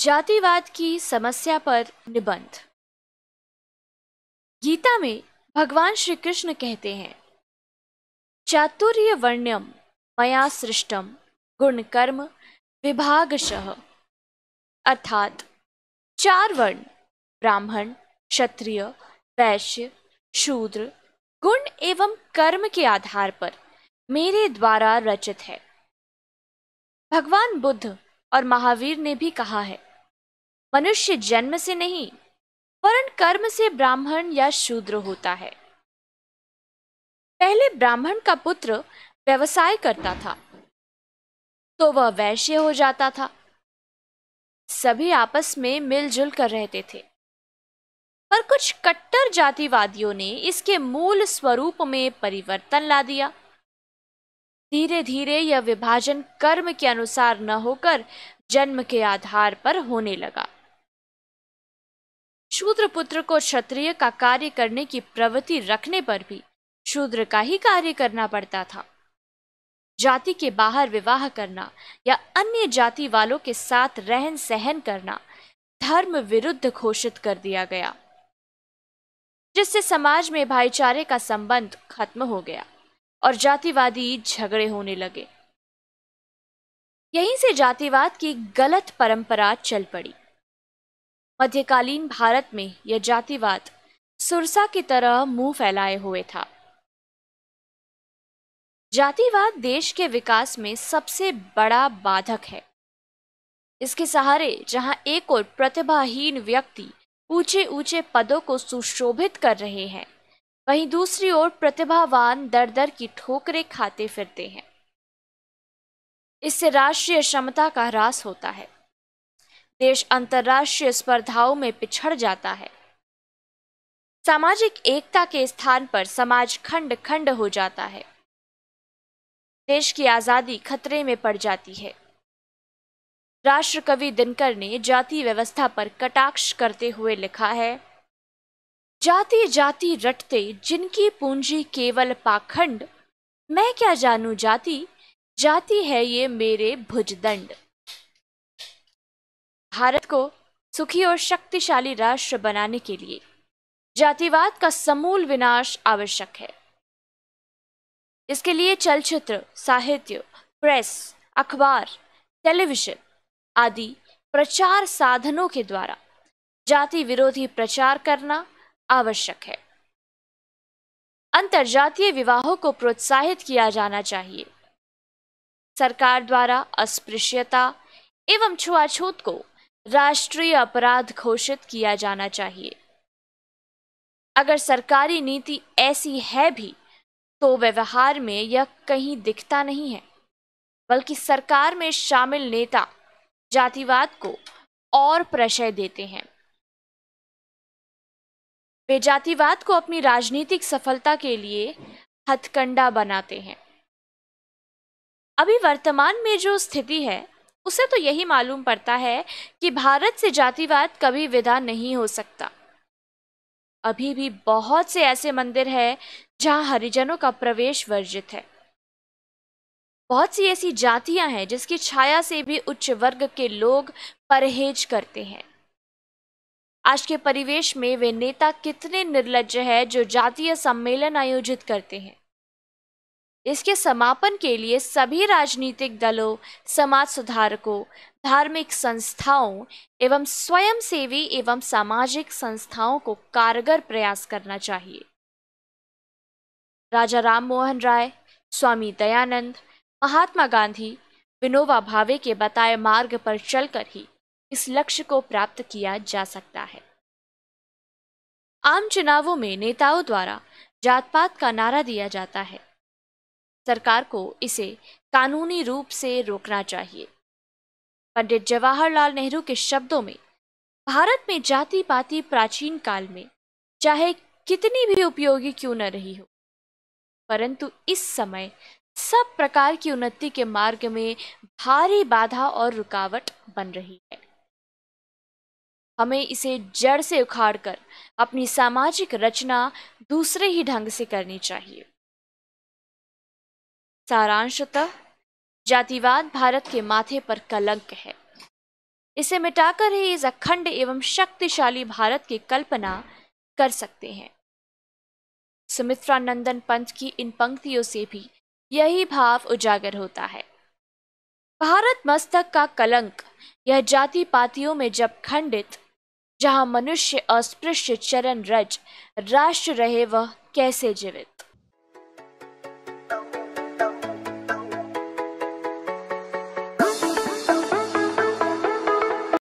जातिवाद की समस्या पर निबंध गीता में भगवान श्री कृष्ण कहते हैं चातुर्य वर्ण्यम मया सृष्टम गुण कर्म विभागशह अर्थात चार वर्ण ब्राह्मण क्षत्रिय वैश्य शूद्र गुण एवं कर्म के आधार पर मेरे द्वारा रचित है भगवान बुद्ध और महावीर ने भी कहा है मनुष्य जन्म से नहीं वरण कर्म से ब्राह्मण या शूद्र होता है पहले ब्राह्मण का पुत्र व्यवसाय करता था तो वह वैश्य हो जाता था सभी आपस में मिलजुल कर रहते थे पर कुछ कट्टर जातिवादियों ने इसके मूल स्वरूप में परिवर्तन ला दिया धीरे धीरे यह विभाजन कर्म के अनुसार न होकर जन्म के आधार पर होने लगा शूद्र पुत्र को क्षत्रिय का कार्य करने की प्रवृत्ति रखने पर भी शूद्र का ही कार्य करना पड़ता था जाति के बाहर विवाह करना या अन्य जाति वालों के साथ रहन सहन करना धर्म विरुद्ध घोषित कर दिया गया जिससे समाज में भाईचारे का संबंध खत्म हो गया और जातिवादी झगड़े होने लगे यहीं से जातिवाद की गलत परंपरा चल पड़ी मध्यकालीन भारत में यह जातिवाद सुरसा की तरह मुंह फैलाए हुए था जातिवाद देश के विकास में सबसे बड़ा बाधक है इसके सहारे जहां एक और प्रतिभाहीन व्यक्ति ऊंचे ऊंचे पदों को सुशोभित कर रहे हैं वहीं दूसरी ओर प्रतिभावान दर दर की ठोकरें खाते फिरते हैं इससे राष्ट्रीय क्षमता का ह्रास होता है देश अंतर्राष्ट्रीय स्पर्धाओं में पिछड़ जाता है सामाजिक एकता के स्थान पर समाज खंड खंड हो जाता है देश की आज़ादी खतरे में पड़ जाती है राष्ट्र कवि दिनकर ने जाति व्यवस्था पर कटाक्ष करते हुए लिखा है जाति जाति रटते जिनकी पूंजी केवल पाखंड मैं क्या जानू जाति जाति है ये मेरे भुजदंड भारत को सुखी और शक्तिशाली राष्ट्र बनाने के लिए जातिवाद का समूल विनाश आवश्यक है इसके लिए चलचित्र साहित्य प्रेस अखबार टेलीविजन आदि प्रचार साधनों के द्वारा जाति विरोधी प्रचार करना आवश्यक है अंतरजातीय विवाहों को प्रोत्साहित किया जाना चाहिए सरकार द्वारा अस्पृश्यता एवं छुआछूत को राष्ट्रीय अपराध घोषित किया जाना चाहिए अगर सरकारी नीति ऐसी है भी तो व्यवहार में यह कहीं दिखता नहीं है बल्कि सरकार में शामिल नेता जातिवाद को और प्रशय देते हैं वे जातिवाद को अपनी राजनीतिक सफलता के लिए हथकंडा बनाते हैं अभी वर्तमान में जो स्थिति है उसे तो यही मालूम पड़ता है कि भारत से जातिवाद कभी विदा नहीं हो सकता अभी भी बहुत से ऐसे मंदिर हैं जहां हरिजनों का प्रवेश वर्जित है बहुत सी ऐसी जातियां हैं जिसकी छाया से भी उच्च वर्ग के लोग परहेज करते हैं आज के परिवेश में वे नेता कितने निर्लज है जो जातीय सम्मेलन आयोजित करते हैं इसके समापन के लिए सभी राजनीतिक दलों समाज सुधारकों धार्मिक संस्थाओं एवं स्वयंसेवी एवं सामाजिक संस्थाओं को कारगर प्रयास करना चाहिए राजा राम मोहन राय स्वामी दयानंद महात्मा गांधी विनोबा भावे के बताए मार्ग पर चलकर ही इस लक्ष्य को प्राप्त किया जा सकता है आम चुनावों में नेताओं द्वारा जातपात का नारा दिया जाता है सरकार को इसे कानूनी रूप से रोकना चाहिए पंडित जवाहरलाल नेहरू के शब्दों में भारत में जाति पाति प्राचीन काल में चाहे कितनी भी उपयोगी क्यों न रही हो परंतु इस समय सब प्रकार की उन्नति के मार्ग में भारी बाधा और रुकावट बन रही है हमें इसे जड़ से उखाड़कर अपनी सामाजिक रचना दूसरे ही ढंग से करनी चाहिए सारांशतः जातिवाद भारत के माथे पर कलंक है इसे मिटाकर ही इस अखंड एवं शक्तिशाली भारत की कल्पना कर सकते हैं सुमित्रा नंदन पंत की इन पंक्तियों से भी यही भाव उजागर होता है भारत मस्तक का कलंक यह जाति पातियों में जब खंडित जहाँ मनुष्य अस्पृश्य चरण रज राष्ट्र रहे वह कैसे जीवित